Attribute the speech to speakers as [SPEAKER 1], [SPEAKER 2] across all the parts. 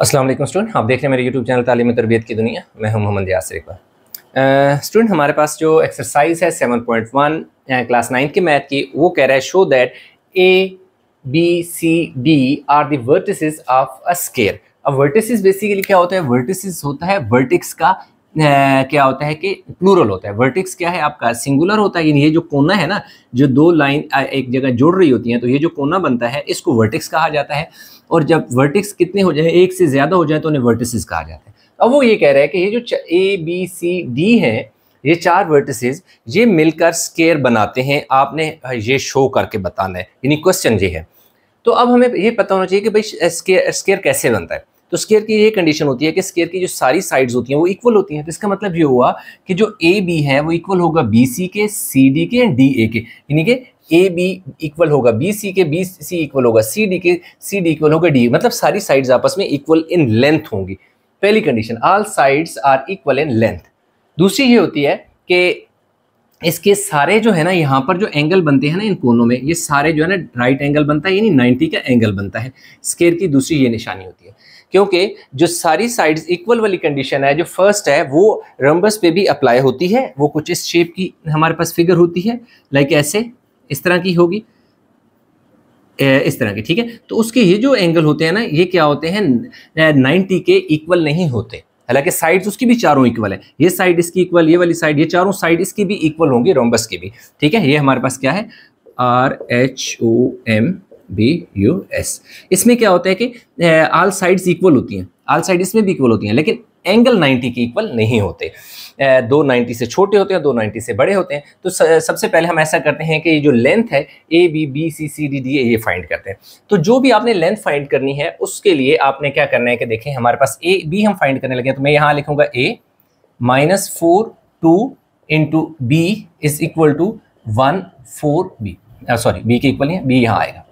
[SPEAKER 1] Aslam student आप देख रहे हैं मेरे यूट्यूब चैनल तालीम तरबियत की दुनिया मैं हूं मोहम्मद यासर इकबाल स्टूडेंट हमारे पास जो एक्सरसाइज है seven point one class ninth के मैथ की वो कह रहा है show that A B C D are the vertices of a square अब वर्टिस बेसिकली क्या होता है वर्टिस होता है वर्टिक्स का क्या होता है कि प्लूरल होता है वर्टिक्स क्या है आपका सिंगुलर होता है ये जो कोना है ना जो दो लाइन एक जगह जुड़ रही होती हैं तो ये जो कोना बनता है इसको वर्टिक्स कहा जाता है और जब वर्टिक्स कितने हो जाए एक से ज़्यादा हो जाए तो उन्हें वर्टिसज कहा जाता है अब वो ये कह रहा है कि ये जो ए बी सी डी है ये चार वर्टिसज ये मिलकर स्केयर बनाते हैं आपने ये शो करके बताना है यानी क्वेश्चन ये है तो अब हमें ये पता होना चाहिए कि भाई स्केयर कैसे बनता है तो स्केयर की ये कंडीशन होती है कि स्केयर की जो सारी साइड्स होती हैं वो इक्वल होती हैं तो इसका मतलब ये हुआ कि जो ए बी है वो इक्वल होगा बी सी के सी डी के एंड डी ए के यानी कि ए बी इक्वल होगा बी सी के बी सी इक्वल होगा सी डी के सी डी इक्वल होगा डी मतलब सारी साइड्स आपस में इक्वल इन लेंथ होंगी पहली condition all sides are equal in length दूसरी ये होती है कि इसके सारे जो है ना यहाँ पर जो एंगल बनते हैं ना इन कोनों में ये सारे जो है ना राइट एंगल बनता है यानी 90 का एंगल बनता है स्केयर की दूसरी ये निशानी होती है क्योंकि जो सारी साइड्स इक्वल वाली कंडीशन है जो फर्स्ट है वो रंबस पे भी अप्लाई होती है वो कुछ इस शेप की हमारे पास फिगर होती है लाइक ऐसे इस तरह की होगी इस तरह की ठीक है तो उसके ये जो एंगल होते हैं ना ये क्या होते हैं नाइन्टी के इक्वल नहीं होते हालांकि साइड्स उसकी भी चारों इक्वल है ये साइड इसकी इक्वल ये वाली साइड ये चारों साइड इसकी भी इक्वल होंगी रोमबस की भी ठीक है ये हमारे पास क्या है R H O M B U S इसमें क्या होता है कि आल साइड्स इक्वल होती हैं आल साइड इसमें भी इक्वल होती हैं लेकिन एंगल 90 के इक्वल नहीं होते दो 90 से छोटे होते हैं दो 90 से बड़े होते हैं तो सबसे पहले हम ऐसा करते हैं कि ये जो लेंथ है A B B C C D D A ये फाइंड करते हैं तो जो भी आपने लेंथ फाइंड करनी है उसके लिए आपने क्या करना है कि देखें हमारे पास ए बी हम फाइंड करने लगे तो मैं यहाँ लिखूँगा A minus four two into B is equal to one four B sorry B के इक्वल नहीं है बी यहाँ आएगा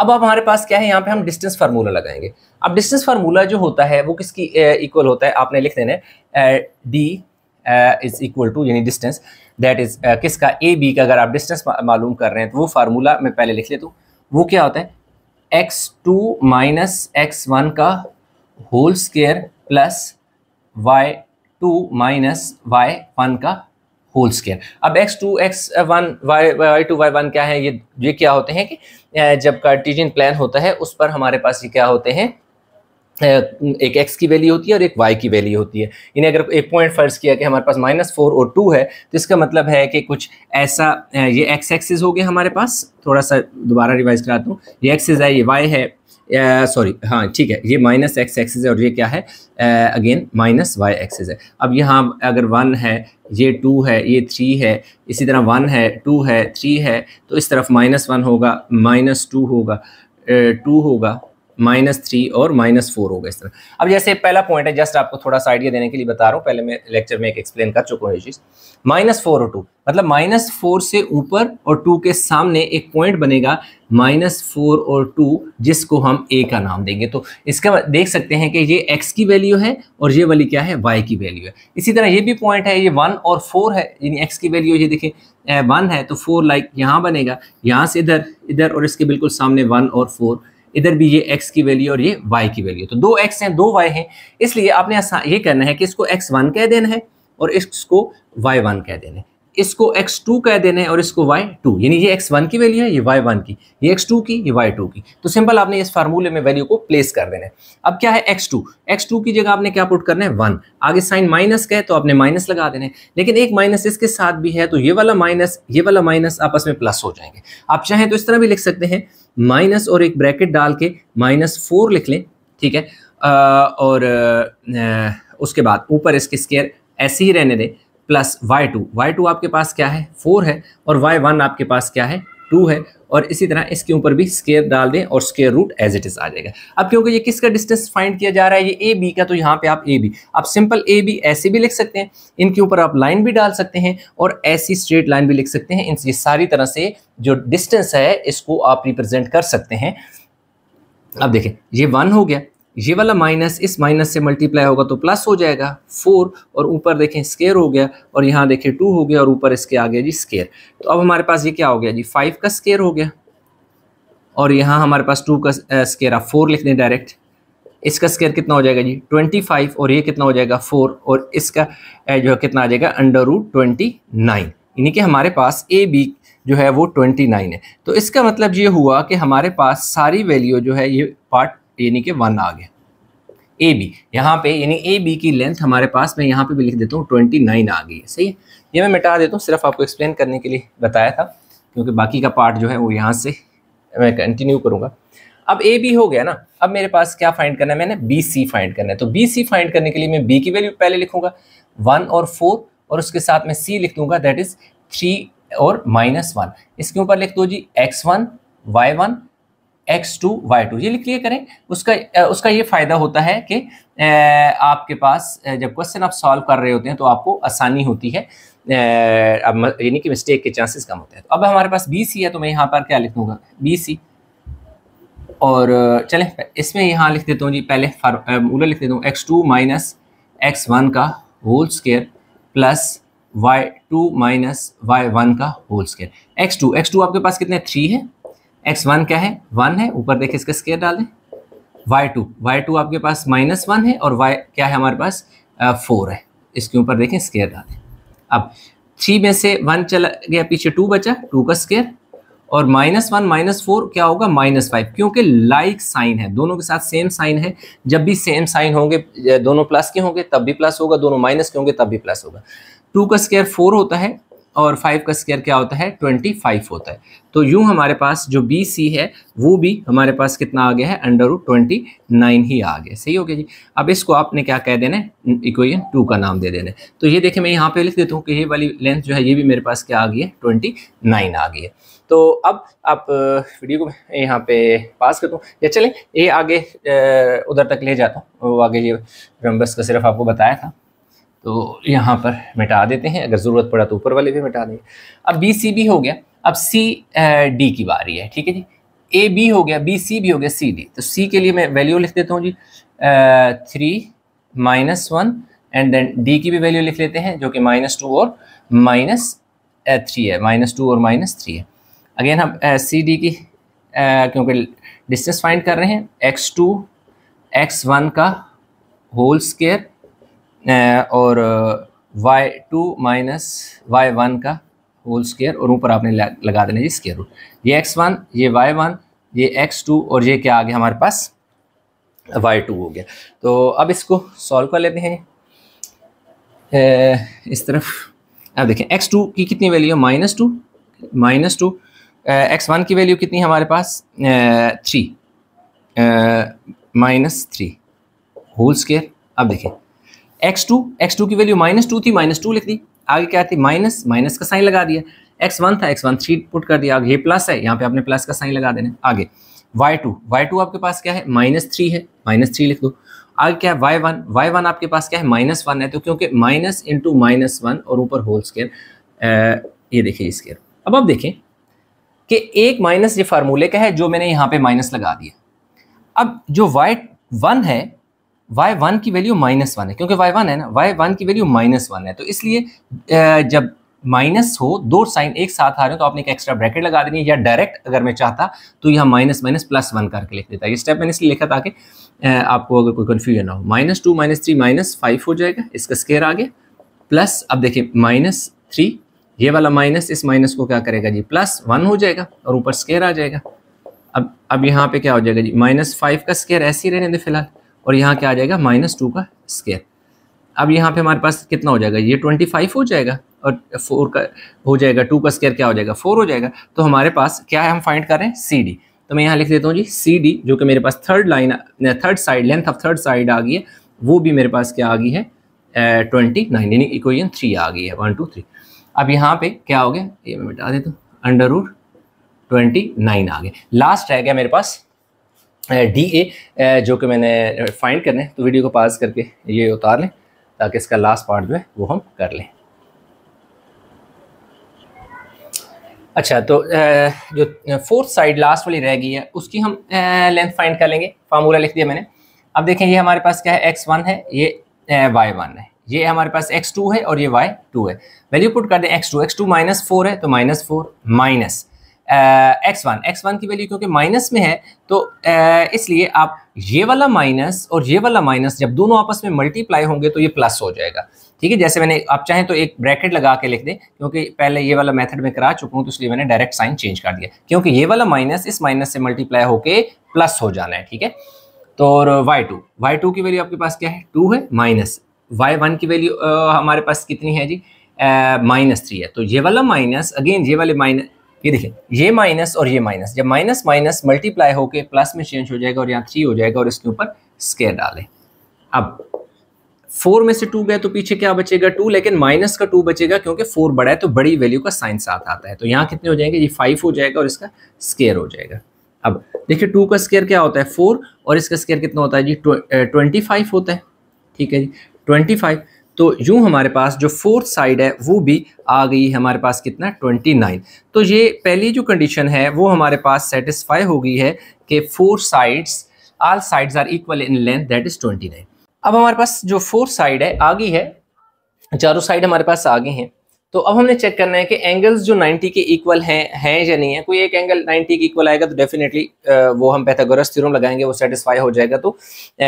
[SPEAKER 1] अब अब हमारे पास क्या है यहाँ पे हम डिस्टेंस फार्मूला लगाएंगे अब डिस्टेंस फार्मूला जो होता है वो किसकी इक्वल होता है आपने लिख देना है डी इज इक्वल टू यानी डिस्टेंस दैट इज किसका ए बी का अगर आप डिस्टेंस मालूम कर रहे हैं तो वो फार्मूला मैं पहले लिख लेता हूँ वो क्या होता है X two minus X one का whole square plus Y two minus Y one का होल स्केयर अब X two X one Y Y two Y one क्या है ये ये क्या होते हैं कि जब कार्टीजन प्लान होता है उस पर हमारे पास ये क्या होते हैं एक एक्स की वैल्यू होती है और एक वाई की वैल्यू होती है इन्हें अगर एक पॉइंट फर्ज किया कि हमारे पास माइनस फोर और टू है तो इसका मतलब है कि कुछ ऐसा ये एक्स एक्सिस हो गया हमारे पास थोड़ा सा दोबारा रिवाइज कराता हूँ ये एक्सिस है ये वाई है सॉरी हाँ ठीक है ये माइनस एक्स एक्सेज है और ये क्या है अगेन माइनस वाई एक्सेज है अब यहाँ अगर वन है ये टू है ये थ्री है इसी तरह वन है टू है थ्री है तो इस तरफ माइनस वन होगा माइनस टू होगा टू होगा माइनस थ्री और माइनस फोर होगा इस तरह अब जैसे पहला पॉइंट है जस्ट आपको थोड़ा सा आइडिया देने के लिए बता रहा हूँ पहले मैं लेक्चर में एक एक्सप्लेन कर चुका हूँ ये चीज़ माइनस फोर और टू मतलब माइनस फोर से ऊपर और टू के सामने एक पॉइंट बनेगा माइनस फोर और टू जिसको हम ए का नाम देंगे तो इसका देख सकते हैं कि ये एक्स की वैल्यू है और ये वाली क्या है वाई की वैल्यू है इसी तरह ये भी पॉइंट है ये वन और फोर है यानी एक्स की वैल्यू ये देखिए वन है तो फोर लाइक यहाँ बनेगा यहाँ से इधर इधर और इसके बिल्कुल सामने वन और फोर इधर भी ये x की वैल्यू और ये y की वैल्यू तो दो x हैं दो y हैं इसलिए आपने ये करना है कि इसको x1 कह देना है और इसको y1 कह देना है इसको x2 कह देना है और इसको y2 यानी ये x1 की वैल्यू है ये y1 की ये x2 की ये y2 की तो सिंपल आपने इस फार्मूले में वैल्यू को प्लेस कर देना है अब क्या है x2 x2 की जगह आपने क्या पुट करना है वन आगे साइन माइनस का है तो आपने माइनस लगा देना है लेकिन एक माइनस इसके साथ भी है तो ये वाला माइनस ये वाला माइनस आपस में प्लस हो जाएंगे आप चाहें तो इस तरह भी लिख सकते हैं माइनस और एक ब्रैकेट डाल के माइनस फोर लिख लें ठीक है आ, और आ, उसके बाद ऊपर इसके स्केयर ऐसे ही रहने दें plus Y two Y two आपके पास क्या है फोर है और वाई वन आपके पास क्या है टू है और इसी तरह इसके ऊपर भी स्केयर डाल दें और square root as it is आ जाएगा अब क्योंकि ये किसका डिस्टेंस फाइंड किया जा रहा है ये ए बी का तो यहाँ पे आप ए बी आप सिंपल ए बी ऐसे भी लिख सकते हैं इनके ऊपर आप लाइन भी डाल सकते हैं और ऐसी स्ट्रेट लाइन भी लिख सकते हैं इन सारी तरह से जो डिस्टेंस है इसको आप रिप्रेजेंट कर सकते हैं अब देखें ये वन हो गया ये वाला माइनस इस माइनस से मल्टीप्लाई होगा तो प्लस हो जाएगा फोर और ऊपर देखें स्केयर हो गया और यहाँ देखें टू हो गया और ऊपर इसके आ गया जी स्केयर तो अब हमारे पास ये क्या हो गया जी फाइव का स्केयर हो गया और यहाँ हमारे पास टू का स्केयर आप फोर लिख दें डायरेक्ट इसका स्केयर कितना हो जाएगा जी ट्वेंटी फाइव और ये कितना हो जाएगा फोर और इसका जो है कितना आ जाएगा अंडर रूट ट्वेंटी नाइन यानी कि हमारे पास ए बी जो है वो ट्वेंटी नाइन है तो इसका मतलब ये हुआ कि हमारे पास सारी वैल्यू जो है ये पार्ट यानी कि वन आ गया ए बी यहाँ पे यानी ए बी की लेंथ हमारे पास मैं यहाँ पे भी लिख देता हूँ ट्वेंटी नाइन आ गई है सही है ये मैं मिटा देता हूँ सिर्फ आपको एक्सप्लेन करने के लिए बताया था क्योंकि बाकी का पार्ट जो है वो यहाँ से मैं कंटिन्यू करूँगा अब ए बी हो गया ना अब मेरे पास क्या फाइंड करना है मैंने बी सी फाइंड करना है तो बी सी फाइंड करने के लिए मैं बी की वैल्यू पहले लिखूंगा वन और फोर और उसके साथ मैं सी लिख दूंगा दैट इज़ थ्री और माइनस वन इसके ऊपर लिख दो जी X one Y one X two Y two ये क्लियर करें उसका उसका ये फायदा होता है कि आपके पास जब क्वेश्चन आप सॉल्व कर रहे होते हैं तो आपको आसानी होती है अब यानी कि मिस्टेक के चांसेस कम होते हैं तो अब हमारे पास बी सी है तो मैं यहाँ पर क्या लिखूंगा बी सी और चले इसमें यहाँ लिख देता हूँ जी पहले मूलर लिख देता हूँ X two minus X one का whole square plus Y two minus Y one का whole square X two X two आपके पास कितने थ्री है एक्स वन क्या है वन है ऊपर देखिए इसका स्केयर डालें वाई टू वाई टू आपके पास माइनस वन है और वाई क्या है हमारे पास फोर है इसके ऊपर देखें स्केयर डालें अब थ्री में से वन चला गया पीछे टू बचा टू का स्केयर और माइनस वन माइनस फोर क्या होगा माइनस फाइव क्योंकि लाइक साइन है दोनों के साथ सेम साइन है जब भी सेम साइन होंगे दोनों प्लस के होंगे तब भी प्लस होगा दोनों माइनस के होंगे तब भी प्लस होगा टू का स्केयर फोर होता है और फाइव का स्क्वायर क्या होता है ट्वेंटी फाइव होता है तो यूं हमारे पास जो बी सी है वो भी हमारे पास कितना आ गया है अंडर रूट ट्वेंटी नाइन ही आ गया सही हो गया जी अब इसको आपने क्या कह देना है इक्वेशन टू का नाम दे देना है तो ये देखें मैं यहाँ पे लिख देता हूँ कि ये वाली लेंथ जो है ये भी मेरे पास क्या आ गई है ट्वेंटी नाइन आ गई है तो अब आप वीडियो को यहाँ पे पास करता हूँ या चलें ये आगे उधर तक ले जाता हूँ वो आगे ये रम्बस का सिर्फ आपको बताया था तो यहाँ पर मिटा देते हैं अगर ज़रूरत पड़ा तो ऊपर वाले भी मिटा देंगे अब बी सी बी हो गया अब सी डी की बारी है ठीक है जी ए बी हो गया बी सी भी हो गया सी डी तो सी के लिए मैं वैल्यू लिख देता हूँ जी three minus one and then D की भी वैल्यू लिख लेते हैं जो कि माइनस टू और माइनस थ्री है माइनस टू और माइनस थ्री है अगेन हम सी डी की क्योंकि डिस्टेंस फाइंड कर रहे हैं एक्स टू एक्स वन का होल स्केयर और Y two minus Y one का होल स्केयर और ऊपर आपने लगा देना ये स्केयर रूट ये एक्स वन ये वाई वन ये एक्स टू और ये क्या आ गया हमारे पास वाई टू हो गया तो अब इसको सॉल्व कर लेते हैं ए, इस तरफ अब देखें एक्स टू की कितनी वैल्यू है minus two minus two X one की वैल्यू कितनी है हमारे पास three minus three whole square अब देखें एक्स टू एक्स टू की वैल्यू माइनस टू थी माइनस टू लिख दी आगे क्या थी माइनस माइनस का साइन लगा दिया एक्स वन था एक्स वन थ्री पुट कर दिया आगे ये प्लस है यहाँ पे आपने प्लस का साइन लगा देना आगे वाई टू वाई टू आपके पास क्या है माइनस थ्री है माइनस थ्री लिख दो आगे क्या है वाई वन वाई वन आपके पास क्या है माइनस वन है तो क्योंकि माइनस इंटू माइनस वन और ऊपर होल स्केयर ये देखिए स्केयर अब आप देखें कि एक माइनस ये फार्मूले का है जो मैंने यहाँ पे माइनस लगा दिया अब जो वाई वन है वाई वन की वैल्यू माइनस वन है क्योंकि वाई वन है ना वाई वन की वैल्यू माइनस वन है तो इसलिए जब माइनस हो दो साइन एक साथ आ रहे हो तो आपने एक एक्स्ट्रा ब्रैकेट लगा देनी है या डायरेक्ट अगर मैं चाहता तो यहाँ माइनस माइनस प्लस वन करके लिख देता ये स्टेप मैंने इसलिए लिखा ताकि आपको अगर कोई कन्फ्यूजन ना हो minus two minus three minus five हो जाएगा इसका स्केयर आ गया प्लस अब देखिए माइनस थ्री ये वाला माइनस इस माइनस को क्या करेगा जी प्लस वन हो जाएगा और ऊपर स्केयर आ जाएगा अब अब यहाँ पे क्या हो जाएगा जी माइनस फाइव का स्केयर ऐसे ही रहने दे फिलहाल और यहाँ क्या आ जाएगा माइनस टू का स्केयर अब यहाँ पे हमारे पास कितना हो जाएगा ये ट्वेंटी फाइव हो जाएगा और फोर का हो जाएगा टू का स्केयर क्या हो जाएगा फोर हो जाएगा तो हमारे पास क्या है हम फाइंड कर रहे हैं सी डी तो मैं यहाँ लिख देता हूँ जी सी डी जो कि मेरे पास third line third side length of third side आ गई है वो भी मेरे पास क्या आ गई है ट्वेंटी नाइन यानी इक्वेशन थ्री आ गई है वन टू थ्री अब यहाँ पे क्या हो गया ये मैं मिटा देता हूँ अंडर रूट ट्वेंटी नाइन आ गए लास्ट रह गया मेरे पास डी ए जो कि मैंने फाइंड करने तो वीडियो को पास करके ये उतार लें ताकि इसका लास्ट पार्ट जो है वो हम कर लें अच्छा तो जो फोर्थ साइड लास्ट वाली रह गई है उसकी हम लेंथ फाइंड कर लेंगे फार्मूला लिख दिया मैंने अब देखें ये हमारे पास क्या है एक्स वन है ये वाई वन है ये हमारे पास एक्स टू है और ये वाई टू है वैल्यू पुट कर दें X two X two minus four है तो minus four minus X one X one की वैल्यू क्योंकि माइनस में है तो uh, इसलिए आप ये वाला माइनस और ये वाला माइनस जब दोनों आपस में मल्टीप्लाई होंगे तो ये प्लस हो जाएगा ठीक है जैसे मैंने आप चाहें तो एक ब्रैकेट लगा के लिख दें क्योंकि पहले ये वाला मेथड में करा चुका हूँ तो इसलिए मैंने डायरेक्ट साइन चेंज कर दिया क्योंकि ये वाला माइनस इस माइनस से मल्टीप्लाई होके प्लस हो जाना है ठीक है तो और वाई टू वाई टू की वैल्यू आपके पास क्या है टू है माइनस वाई वन की वैल्यू हमारे पास कितनी है जी माइनस थ्री है तो ये वाला माइनस अगेन ये वाले माइनस ये देखिए ये माइनस और ये माइनस जब माइनस माइनस मल्टीप्लाई होकर प्लस में चेंज हो जाएगा और यहाँ थ्री हो जाएगा और इसके ऊपर स्केयर डालें अब फोर में से टू गए तो पीछे क्या बचेगा टू लेकिन माइनस का टू बचेगा क्योंकि फोर बड़ा है तो बड़ी वैल्यू का साइन साथ आता है तो यहाँ कितने हो जाएंगे ये फाइव हो जाएगा और इसका स्केयर हो जाएगा अब देखिए टू का स्केयर क्या होता है फोर और इसका स्केयर कितना होता है जी ट्वेंटी फाइव होता है ठीक है जी ट्वेंटी फाइव तो यूं हमारे पास जो फोर्थ साइड है वो भी आ गई हमारे पास कितना 29 तो ये पहली जो कंडीशन है वो हमारे पास सेटिस्फाई हो गई है कि four sides all sides are equal in length that is 29 अब हमारे पास जो फोर्थ साइड है आ गई है चारों साइड हमारे पास आ गए हैं तो अब हमने चेक करना है कि एंगल्स जो 90 के इक्वल हैं हैं या नहीं है कोई एक एंगल 90 के इक्वल आएगा तो डेफिनेटली वो हम पैथागोरस थ्योरम लगाएंगे वो सेटिस्फाई हो जाएगा तो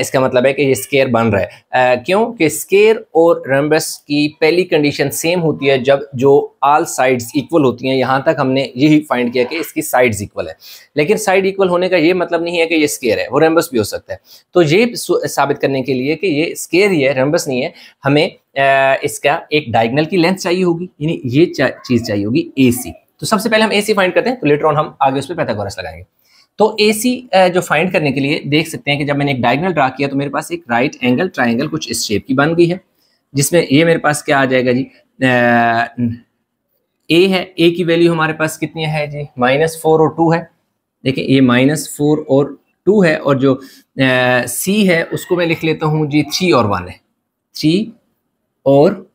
[SPEAKER 1] इसका मतलब है कि ये स्केयर बन रहा है क्यों कि स्केयर और रेम्बस की पहली कंडीशन सेम होती है जब जो आल साइड्स इक्वल होती हैं यहाँ तक हमने यही फाइंड किया कि इसकी साइड्स इक्वल है लेकिन साइड इक्वल होने का ये मतलब नहीं है कि ये स्केयर है वो रेम्बस भी हो सकता है तो ये साबित करने के लिए कि ये स्केयर ही है रेमबस नहीं है हमें इसका एक डायगनल की लेंथ चाहिए होगी यानी ये चीज चाहिए होगी ए तो सबसे पहले हम ए फाइंड करते हैं तो लेटर ऑन हम आगे उस पर पैथागोरस लगाएंगे तो ए जो फाइंड करने के लिए देख सकते हैं कि जब मैंने एक डायगनल ड्रा किया तो मेरे पास एक राइट एंगल ट्राइंगल कुछ इस शेप की बन गई है जिसमें ये मेरे पास क्या आ जाएगा जी ए है ए की वैल्यू हमारे पास कितनी है जी माइनस फोर और टू है देखिए ये माइनस फोर और टू है और जो सी है उसको मैं लिख लेता हूँ जी थ्री और वन है थ्री और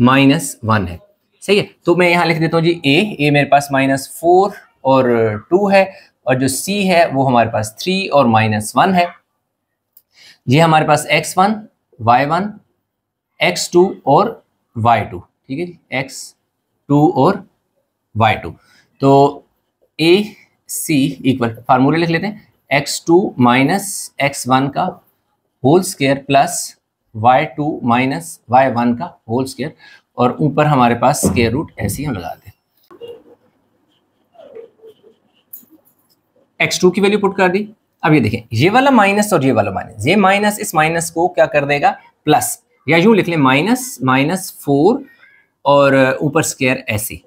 [SPEAKER 1] माइनस वन है सही है तो मैं यहाँ लिख देता हूँ जी ए ए मेरे पास माइनस फोर और टू है और जो सी है वो हमारे पास थ्री और माइनस वन है जी हमारे पास X one Y one X two और वाई टू ठीक है जी एक्स टू और वाई टू तो ए सी इक्वल फार्मूले लिख लेते हैं X two minus X one का whole square plus Y two minus Y one का होल स्केयर और ऊपर हमारे पास स्केयर रूट ऐसे हम लगा दें एक्स टू की वैल्यू पुट कर दी अब ये देखें ये वाला माइनस और ये वाला माइनस ये माइनस इस माइनस को क्या कर देगा प्लस या यूं लिख लें माइनस माइनस फोर और ऊपर स्केयर ऐसे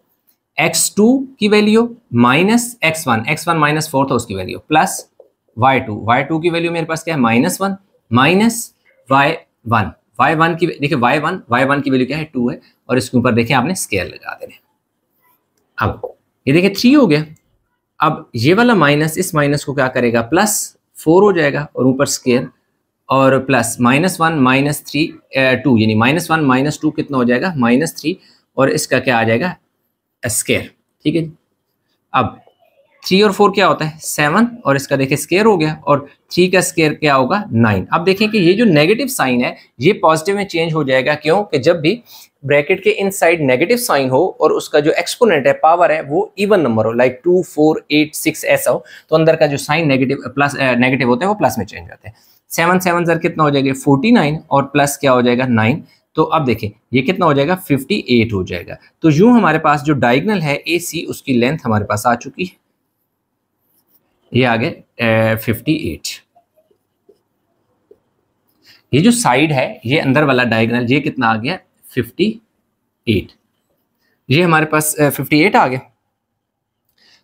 [SPEAKER 1] एक्स टू की value minus X one X one minus four था उसकी value plus Y two Y two की वैल्यू मेरे पास क्या है minus one minus Y one Y one की देखिए वाई वन वाई वन की वैल्यू क्या है टू है और इसके ऊपर देखिए आपने स्केयर लगा देने अब ये देखिए थ्री हो गया अब ये वाला माइनस इस माइनस को क्या करेगा प्लस फोर हो जाएगा और ऊपर स्केयर और plus minus one minus three two यानी माइनस वन माइनस टू कितना हो जाएगा माइनस थ्री और इसका क्या आ जाएगा स्केयर ठीक है अब थ्री और फोर क्या होता है सेवन और इसका देखिए स्केयर हो गया और थ्री का स्केयर क्या होगा नाइन अब देखें कि ये जो नेगेटिव साइन है ये पॉजिटिव में चेंज हो जाएगा क्यों कि जब भी ब्रैकेट के इन साइड नेगेटिव साइन हो और उसका जो एक्सपोनेंट है पावर है वो इवन नंबर हो like two four eight six ऐसा हो तो अंदर का जो साइन नेगेटिव प्लस नेगेटिव होता है वो प्लस में चेंज होते हैं सेवन सेवन सर कितना हो जाएगा फोर्टी नाइन और प्लस क्या हो जाएगा नाइन तो अब देखें ये कितना हो जाएगा फिफ्टी एट हो जाएगा तो यूं हमारे पास जो डायगनल है ए सी उसकी लेंथ हमारे पास आ चुकी है ये आ गए फिफ्टी एट ये जो साइड है ये अंदर वाला डायगनल ये कितना आ गया फिफ्टी एट ये हमारे पास फिफ्टी एट आ गया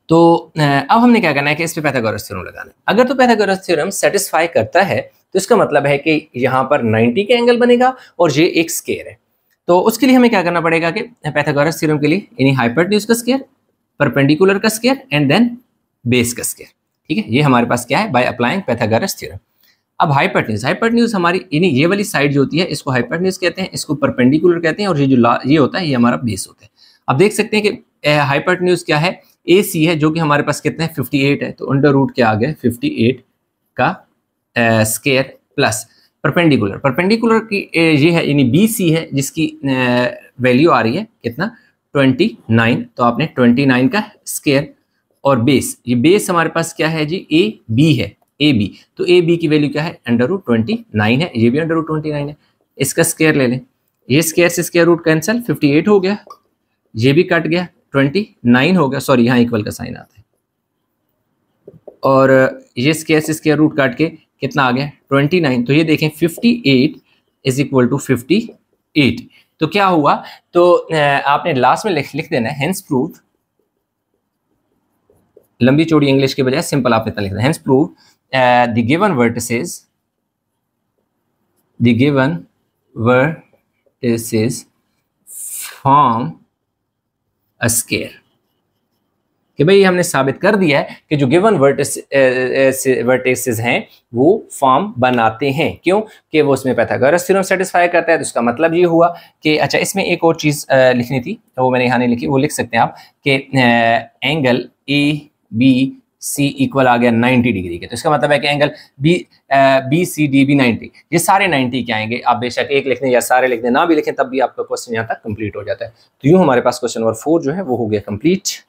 [SPEAKER 1] तो अब हमने क्या करना है कि इस पे पैथागोरस थ्योरम लगाना है अगर तो पैथागोरस थ्योरम सेटिस्फाई करता है तो इसका मतलब है कि यहाँ पर 90 का एंगल बनेगा और ये एक स्केयर है तो उसके लिए हमें क्या करना पड़ेगा कि पैथागोरस थ्योरम के लिए यानी हाइपर का स्केयर परपेंडिकुलर का स्केयर एंड देन बेस का स्केयर ठीक है ये हमारे पास क्या है बाय अप्लाइंग पैथागोरस थ्योरम अब हाइपरटेन्यूज हाइपरटेन्यूज हमारी यानी ये वाली साइड जो होती है इसको हाइपरटेन्यूज कहते हैं इसको परपेंडिकुलर कहते हैं और ये जो ये होता है ये हमारा बेस होता है अब देख सकते हैं कि हाइपरटेन्यूज क्या है ए सी है जो कि हमारे पास कितने हैं 58 है तो अंडर रूट क्या आ गया 58 का स्केयर प्लस परपेंडिकुलर परपेंडिकुलर की ए, ये है यानी बी सी है जिसकी वैल्यू आ रही है कितना 29 तो आपने 29 का स्केयर और बेस ये बेस हमारे पास क्या है जी ए बी है ए बी तो ए बी की वैल्यू क्या है अंडर रूट ट्वेंटी नाइन है ये भी अंडर रूट ट्वेंटी नाइन है इसका स्केयर ले लें ये स्केयर से square root cancel fifty eight हो गया ये भी कट गया ट्वेंटी नाइन हो गया सॉरी यहाँ इक्वल का साइन आता है और ये स्केयर से स्केयर रूट काट के कितना आ गया ट्वेंटी नाइन तो ये देखें fifty eight is equal to fifty eight तो क्या हुआ तो आपने लास्ट में लिख लिख देना है हेंस प्रूफ लंबी चौड़ी इंग्लिश के बजाय सिंपल आप इतना लिख दें hence prove the given vertices the given vertices form a square कि भाई हमने साबित कर दिया है कि जो given vertex uh, uh, uh, हैं वो फॉर्म बनाते हैं क्यों कि वो उसमें पैथागोरस थ्योरम सेटिस्फाई करता है तो उसका मतलब ये हुआ कि अच्छा इसमें एक और चीज़ लिखनी थी वो मैंने यहाँ नहीं लिखी वो लिख सकते हैं आप कि angle A B C equal आ गया 90 डिग्री के तो इसका मतलब है कि angle B B C D B 90 ये सारे 90 के आएंगे आप बेशक एक लिख या सारे लिख ना भी लिखें तब भी आपका क्वेश्चन यहाँ तक कंप्लीट हो जाता है तो यूँ हमारे पास क्वेश्चन नंबर फोर जो है वो हो गया कंप्लीट